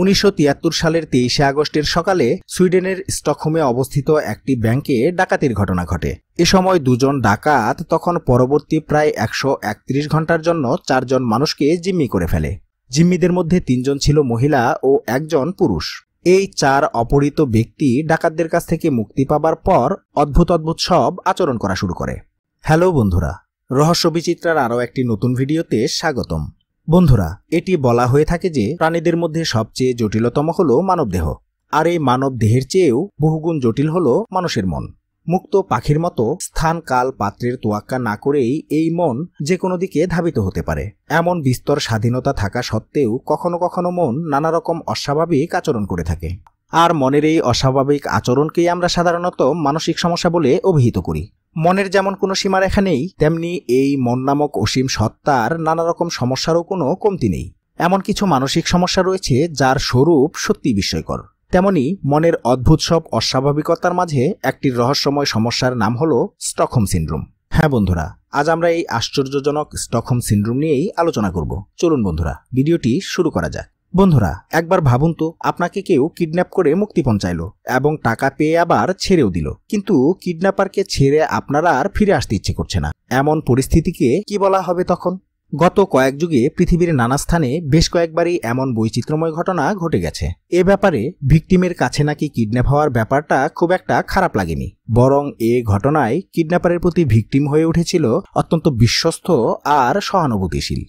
উনিশশো সালের তেইশে আগস্টের সকালে সুইডেনের স্টকহোমে অবস্থিত একটি ব্যাংকে ডাকাতির ঘটনা ঘটে এ সময় দুজন ডাকাত তখন পরবর্তী প্রায় একশো ঘন্টার জন্য চারজন মানুষকে জিম্মি করে ফেলে জিম্মিদের মধ্যে তিনজন ছিল মহিলা ও একজন পুরুষ এই চার অপহৃত ব্যক্তি ডাকাতদের কাছ থেকে মুক্তি পাবার পর অদ্ভুত অদ্ভুত সব আচরণ করা শুরু করে হ্যালো বন্ধুরা রহস্য বিচিত্রার আরও একটি নতুন ভিডিওতে স্বাগতম বন্ধুরা এটি বলা হয়ে থাকে যে প্রাণীদের মধ্যে সবচেয়ে জটিলতম হল মানবদেহ আর এই মানব দেহের চেয়েও বহুগুণ জটিল হল মানুষের মন মুক্ত পাখির মতো স্থান কাল পাত্রের তোয়াক্কা না করেই এই মন যে কোনো দিকে ধাবিত হতে পারে এমন বিস্তর স্বাধীনতা থাকা সত্ত্বেও কখনো কখনো মন নানা রকম অস্বাভাবিক আচরণ করে থাকে আর মনের এই অস্বাভাবিক আচরণকেই আমরা সাধারণত মানসিক সমস্যা বলে অভিহিত করি মনের যেমন কোনো সীমারেখা নেই তেমনি এই মন নামক অসীম সত্তার নানা রকম সমস্যারও কোনো কমতি নেই এমন কিছু মানসিক সমস্যা রয়েছে যার স্বরূপ সত্যি বিস্ময়কর তেমনি মনের অদ্ভুত সব অস্বাভাবিকতার মাঝে একটি রহস্যময় সমস্যার নাম হল স্টকহোম সিন্ড্রোম হ্যাঁ বন্ধুরা আজ আমরা এই আশ্চর্যজনক স্টকহোম সিন্ড্রোম নিয়েই আলোচনা করব চলুন বন্ধুরা ভিডিওটি শুরু করা যাক বন্ধুরা একবার ভাবুন তো আপনাকে কেউ কিডন্যাপ করে মুক্তিপণ চাইল এবং টাকা পেয়ে আবার ছেড়েও দিল কিন্তু কিডন্যাপারকে ছেড়ে আপনারা আর ফিরে আসতে ইচ্ছে করছে না এমন পরিস্থিতিকে কি বলা হবে তখন গত কয়েক যুগে পৃথিবীর নানা স্থানে বেশ কয়েকবারই এমন বৈচিত্র্যময় ঘটনা ঘটে গেছে এ ব্যাপারে ভিকটিমের কাছে নাকি কিডন্যাপ হওয়ার ব্যাপারটা খুব একটা খারাপ লাগেনি বরং এ ঘটনায় কিডন্যাপারের প্রতি ভিকটিম হয়ে উঠেছিল অত্যন্ত বিশ্বস্ত আর সহানুভূতিশীল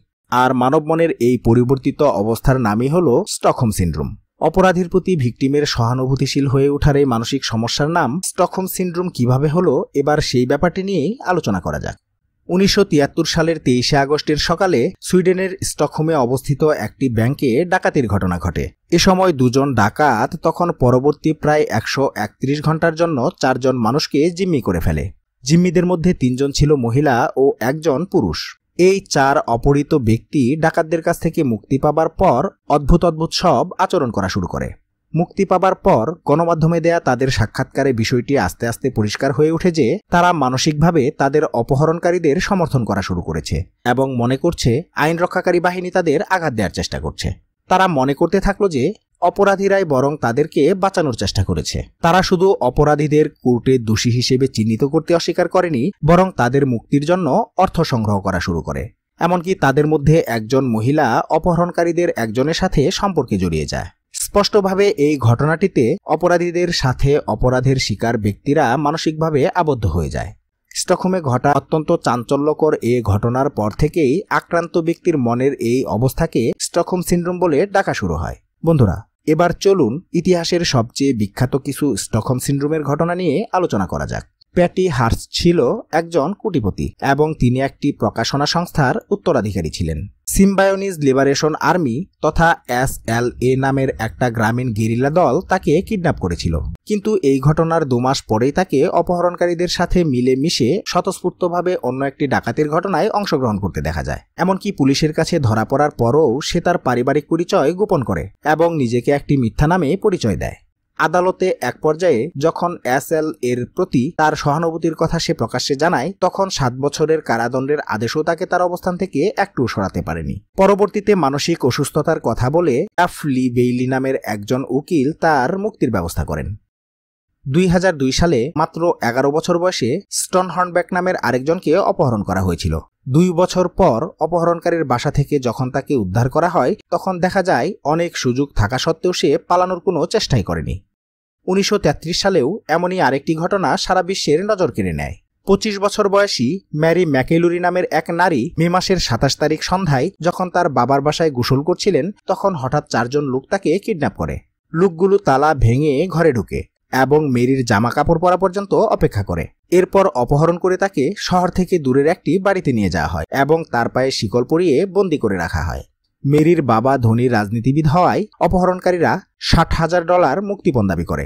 আর মানব মনের এই পরিবর্তিত অবস্থার নামই হল স্টকহোম সিন্ড্রোম অপরাধীর প্রতি ভিকটিমের সহানুভূতিশীল হয়ে ওঠার এই মানসিক সমস্যার নাম স্টকহোম সিন্ড্রোম কিভাবে হলো এবার সেই ব্যাপারটি নিয়েই আলোচনা করা যাক উনিশশো সালের তেইশে আগস্টের সকালে সুইডেনের স্টকহোমে অবস্থিত একটি ব্যাংকে ডাকাতির ঘটনা ঘটে এ সময় দুজন ডাকাত তখন পরবর্তী প্রায় একশো একত্রিশ ঘন্টার জন্য চারজন মানুষকে জিম্মি করে ফেলে জিম্মিদের মধ্যে তিনজন ছিল মহিলা ও একজন পুরুষ এই চার অপহৃত ব্যক্তি ডাকাতদের কাছ থেকে মুক্তি পাবার পর অদ্ভুত অদ্ভুত সব আচরণ করা শুরু করে মুক্তি পাবার পর গণমাধ্যমে দেয়া তাদের সাক্ষাৎকারে বিষয়টি আস্তে আস্তে পরিষ্কার হয়ে ওঠে যে তারা মানসিকভাবে তাদের অপহরণকারীদের সমর্থন করা শুরু করেছে এবং মনে করছে আইন রক্ষাকারী বাহিনী তাদের আঘাত দেওয়ার চেষ্টা করছে তারা মনে করতে থাকলো যে অপরাধীরাই বরং তাদেরকে বাঁচানোর চেষ্টা করেছে তারা শুধু অপরাধীদের কোর্টে দোষী হিসেবে চিহ্নিত করতে অস্বীকার করেনি বরং তাদের মুক্তির জন্য অর্থ সংগ্রহ করা শুরু করে এমনকি তাদের মধ্যে একজন মহিলা অপহরণকারীদের একজনের সাথে সম্পর্কে জড়িয়ে যায় স্পষ্টভাবে এই ঘটনাটিতে অপরাধীদের সাথে অপরাধের শিকার ব্যক্তিরা মানসিকভাবে আবদ্ধ হয়ে যায় স্টকহোমে ঘটা অত্যন্ত চাঞ্চল্যকর এ ঘটনার পর থেকেই আক্রান্ত ব্যক্তির মনের এই অবস্থাকে স্টকহোম সিন্ড্রোম বলে ডাকা শুরু হয় বন্ধুরা এবার চলুন ইতিহাসের সবচেয়ে বিখ্যাত কিছু স্টকহোম সিন্ড্রোমের ঘটনা নিয়ে আলোচনা করা যাক প্যাটি হার্স ছিল একজন কোটিপতি এবং তিনি একটি প্রকাশনা সংস্থার উত্তরাধিকারী ছিলেন সিম্বায়োনিজ লিবারেশন আর্মি তথা এস এল এ নামের একটা গ্রামীণ গেরিলা দল তাকে কিডন্যাপ করেছিল কিন্তু এই ঘটনার দু মাস পরেই তাকে অপহরণকারীদের সাথে মিলে মিশে স্বতঃস্ফূর্তভাবে অন্য একটি ডাকাতির ঘটনায় অংশগ্রহণ করতে দেখা যায় এমনকি পুলিশের কাছে ধরা পড়ার পরও সে তার পারিবারিক পরিচয় গোপন করে এবং নিজেকে একটি মিথ্যা নামে পরিচয় দেয় আদালতে এক পর্যায়ে যখন এস এল এর প্রতি তার সহানুভূতির কথা সে প্রকাশ্যে জানায় তখন সাত বছরের কারাদণ্ডের আদেশও তাকে তার অবস্থান থেকে একটু সরাতে পারেনি পরবর্তীতে মানসিক অসুস্থতার কথা বলে অ্যাফলি বেইলি নামের একজন উকিল তার মুক্তির ব্যবস্থা করেন দুই সালে মাত্র এগারো বছর বয়সে স্টন হর্নব্যাক নামের আরেকজনকে অপহরণ করা হয়েছিল দুই বছর পর অপহরণকারীর বাসা থেকে যখন তাকে উদ্ধার করা হয় তখন দেখা যায় অনেক সুযোগ থাকা সত্ত্বেও সে পালানোর কোনো চেষ্টাই করেনি উনিশশো সালেও এমনই আরেকটি ঘটনা সারা বিশ্বের নজর কেড়ে নেয় পঁচিশ বছর বয়সী ম্যারি ম্যাকেলুরি নামের এক নারী মে মাসের সাতাশ তারিখ সন্ধ্যায় যখন তার বাবার বাসায় গোসল করছিলেন তখন হঠাৎ চারজন লোক তাকে কিডন্যাপ করে লোকগুলো তালা ভেঙে ঘরে ঢুকে এবং মেরির জামা কাপড় পরা পর্যন্ত অপেক্ষা করে এরপর অপহরণ করে তাকে শহর থেকে দূরের একটি বাড়িতে নিয়ে যাওয়া হয় এবং তার পায়ে শিকল পরিয়ে বন্দি করে রাখা হয় মেরির বাবা ধনী রাজনীতিবিদ হওয়ায় অপহরণকারীরা ষাট হাজার ডলার মুক্তিপণ দাবি করে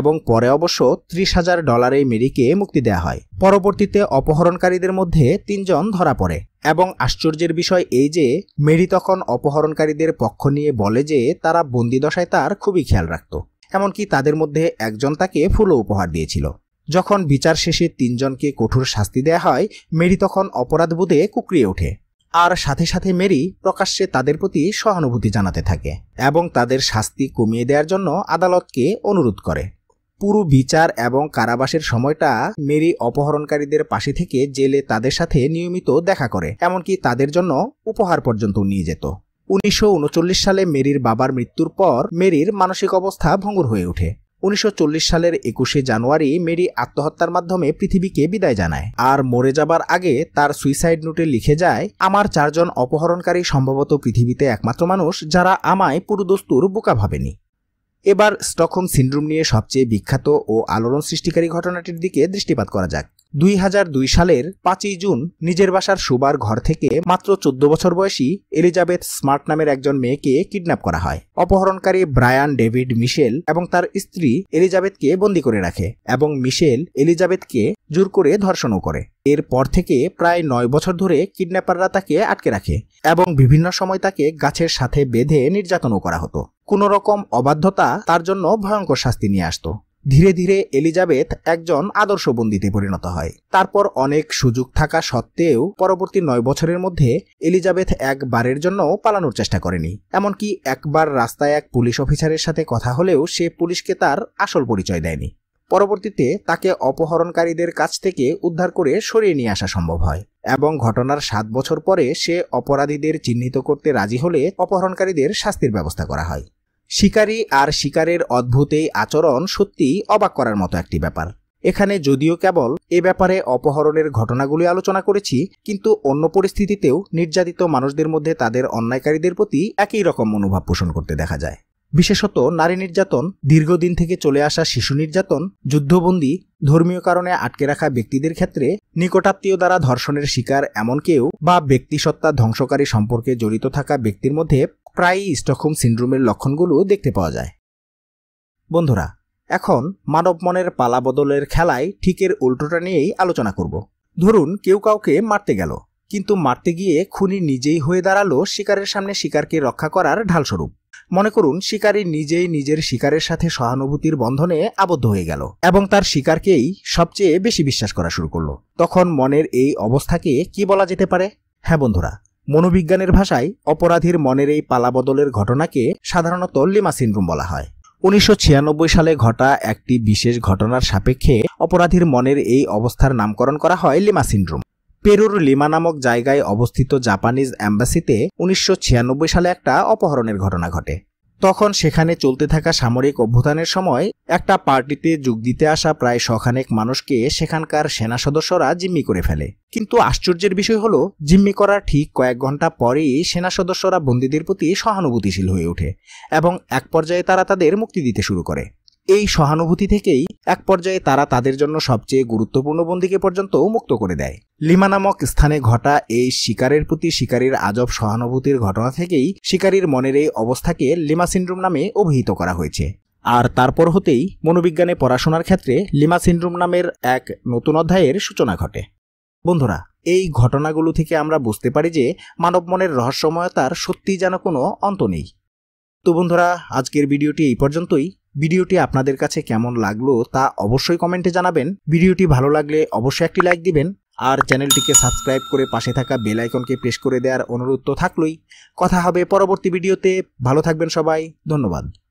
এবং পরে অবশ্য ত্রিশ হাজার ডলারে মেরিকে মুক্তি দেয়া হয় পরবর্তীতে অপহরণকারীদের মধ্যে তিনজন ধরা পড়ে এবং আশ্চর্যের বিষয় এই যে মেরি তখন অপহরণকারীদের পক্ষ নিয়ে বলে যে তারা বন্দিদশায় তার খুবই খেয়াল রাখত এমনকি তাদের মধ্যে একজন তাকে ফুলও উপহার দিয়েছিল যখন বিচার শেষে তিনজনকে কঠোর শাস্তি দেয়া হয় মেরি তখন অপরাধবোধে কুকরিয়ে ওঠে আর সাথে সাথে মেরি প্রকাশ্যে তাদের প্রতি সহানুভূতি জানাতে থাকে এবং তাদের শাস্তি কমিয়ে দেওয়ার জন্য আদালতকে অনুরোধ করে পুরো বিচার এবং কারাবাসের সময়টা মেরি অপহরণকারীদের পাশে থেকে জেলে তাদের সাথে নিয়মিত দেখা করে এমনকি তাদের জন্য উপহার পর্যন্ত নিয়ে যেত উনিশশো সালে মেরির বাবার মৃত্যুর পর মেরির মানসিক অবস্থা ভঙ্গুর হয়ে ওঠে উনিশশো সালের একুশে জানুয়ারি মেরি আত্মহত্যার মাধ্যমে পৃথিবীকে বিদায় জানায় আর মরে যাবার আগে তার সুইসাইড নোটে লিখে যায় আমার চারজন অপহরণকারী সম্ভবত পৃথিবীতে একমাত্র মানুষ যারা আমায় পুরুদস্তুর বোকা ভাবেনি এবার স্টকহোম সিন্ড্রোম নিয়ে সবচেয়ে বিখ্যাত ও আলোড়ন সৃষ্টিকারী ঘটনাটির দিকে দৃষ্টিপাত করা যাক দুই সালের পাঁচই জুন নিজের বাসার সুবার ঘর থেকে মাত্র চোদ্দ বছর বয়সী এলিজাবেথ স্মার্ট নামের একজন মেয়েকে কিডন্যাপ করা হয় অপহরণকারী ব্রায়ান ডেভিড মিশেল এবং তার স্ত্রী এলিজাবেথকে বন্দি করে রাখে এবং মিশেল এলিজাবেথকে জোর করে ধর্ষণও করে এরপর থেকে প্রায় নয় বছর ধরে কিডন্যাপাররা তাকে আটকে রাখে এবং বিভিন্ন সময় তাকে গাছের সাথে বেঁধে নির্যাতনও করা হতো কোনো রকম অবাধ্যতা তার জন্য ভয়ঙ্কর শাস্তি নিয়ে আসতো ধীরে ধীরে এলিজাবেথ একজন আদর্শ বন্দিতে পরিণত হয় তারপর অনেক সুযোগ থাকা সত্ত্বেও পরবর্তী নয় বছরের মধ্যে এলিজাবেথ একবারের জন্য পালানোর চেষ্টা করেনি এমনকি একবার রাস্তায় এক পুলিশ অফিসারের সাথে কথা হলেও সে পুলিশকে তার আসল পরিচয় দেয়নি পরবর্তীতে তাকে অপহরণকারীদের কাছ থেকে উদ্ধার করে সরিয়ে নিয়ে আসা সম্ভব হয় এবং ঘটনার সাত বছর পরে সে অপরাধীদের চিহ্নিত করতে রাজি হলে অপহরণকারীদের শাস্তির ব্যবস্থা করা হয় শিকারী আর শিকারের অদ্ভুত এই আচরণ সত্যি অবাক করার মতো একটি ব্যাপার এখানে যদিও কেবল এ ব্যাপারে অপহরণের ঘটনাগুলি আলোচনা করেছি কিন্তু অন্য পরিস্থিতিতেও নির্যাতিত মানুষদের মধ্যে তাদের অন্যায়কারীদের প্রতি একই রকম মনোভাব পোষণ করতে দেখা যায় বিশেষত নারী নির্যাতন দীর্ঘদিন থেকে চলে আসা শিশু নির্যাতন যুদ্ধবন্দী ধর্মীয় কারণে আটকে রাখা ব্যক্তিদের ক্ষেত্রে নিকটাত্মীয় দ্বারা ধর্ষণের শিকার এমন কেউ বা ব্যক্তিসত্তা ধ্বংসকারী সম্পর্কে জড়িত থাকা ব্যক্তির মধ্যে প্রায়ই স্টকহোম সিন্ড্রোমের লক্ষণগুলো দেখতে পাওয়া যায় বন্ধুরা এখন মানব মনের পালা বদলের খেলায় ঠিকের উল্টোটা নিয়েই আলোচনা করব ধরুন কেউ কাউকে মারতে গেল কিন্তু মারতে গিয়ে খুনি নিজেই হয়ে দাঁড়ালো শিকারের সামনে শিকারকে রক্ষা করার ঢালস্বরূপ মনে করুন শিকারী নিজেই নিজের শিকারের সাথে সহানুভূতির বন্ধনে আবদ্ধ হয়ে গেল এবং তার শিকারকেই সবচেয়ে বেশি বিশ্বাস করা শুরু করলো তখন মনের এই অবস্থাকে কি বলা যেতে পারে হ্যাঁ বন্ধুরা মনোবিজ্ঞানের ভাষায় অপরাধীর মনের এই পালাবদলের ঘটনাকে সাধারণত লিমা সিন্ড্রোম বলা হয় উনিশশো সালে ঘটা একটি বিশেষ ঘটনার সাপেক্ষে অপরাধীর মনের এই অবস্থার নামকরণ করা হয় লিমা সিন্ড্রোম পেরুর লিমা নামক জায়গায় অবস্থিত জাপানিজ অ্যাম্বাসিতে উনিশশো সালে একটা অপহরণের ঘটনা ঘটে তখন সেখানে চলতে থাকা সামরিক অভ্যুত্থানের সময় একটা পার্টিতে যোগ দিতে আসা প্রায় শখানেক মানুষকে সেখানকার সেনা সদস্যরা জিম্মি করে ফেলে কিন্তু আশ্চর্যের বিষয় হলো জিম্মি করার ঠিক কয়েক ঘন্টা পরেই সেনা সদস্যরা বন্দীদের প্রতি সহানুভূতিশীল হয়ে ওঠে এবং এক পর্যায়ে তারা তাদের মুক্তি দিতে শুরু করে এই সহানুভূতি থেকেই এক পর্যায়ে তারা তাদের জন্য সবচেয়ে গুরুত্বপূর্ণ বন্দীকে পর্যন্ত মুক্ত করে দেয় লিমা নামক স্থানে ঘটা এই শিকারের প্রতি শিকারীর আজব সহানুভূতির ঘটনা থেকেই শিকারীর মনের এই অবস্থাকে লিমা সিন্ড্রোম নামে অভিহিত করা হয়েছে আর তারপর হতেই মনোবিজ্ঞানে পড়াশোনার ক্ষেত্রে লিমা সিন্ড্রোম নামের এক নতুন অধ্যায়ের সূচনা ঘটে বন্ধুরা এই ঘটনাগুলো থেকে আমরা বুঝতে পারি যে মানব মনের রহস্যময়তার সত্যি যেন কোনো অন্ত নেই তো বন্ধুরা আজকের ভিডিওটি এই পর্যন্তই ভিডিওটি আপনাদের কাছে কেমন লাগলো তা অবশ্যই কমেন্টে জানাবেন ভিডিওটি ভালো লাগলে অবশ্যই একটি লাইক দিবেন আর চ্যানেলটিকে সাবস্ক্রাইব করে পাশে থাকা বেল আইকনকে প্রেস করে দেওয়ার অনুরোধ তো থাকলোই কথা হবে পরবর্তী ভিডিওতে ভালো থাকবেন সবাই ধন্যবাদ